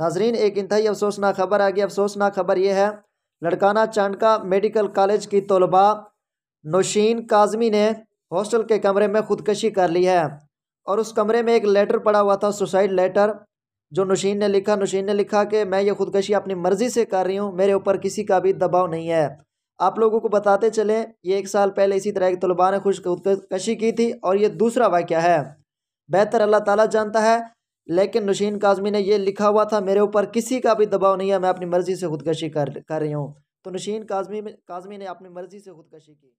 नाजरीन एक इंतई अफसोसनाक खबर आ गई अफसोसनाक खबर यह है लड़काना चांडका मेडिकल कॉलेज की तलबा नौशीन काजमी ने हॉस्टल के कमरे में खुदकशी कर ली है और उस कमरे में एक लेटर पड़ा हुआ था सुसाइड लेटर जो नौशीन ने लिखा नौशीन ने लिखा कि मैं ये खुदकशी अपनी मर्ज़ी से कर रही हूँ मेरे ऊपर किसी का भी दबाव नहीं है आप लोगों को बताते चले ये एक साल पहले इसी तरह के तलबा ने खुश खुदकशी की थी और ये दूसरा वाक्य है बेहतर अल्लाह ताला जानता है लेकिन नशीन काजमी ने यह लिखा हुआ था मेरे ऊपर किसी का भी दबाव नहीं है मैं अपनी मर्ज़ी से खुदकशी कर कर रही हूँ तो नशीन काजमी काजमी ने अपनी मर्ज़ी से खुदकशी की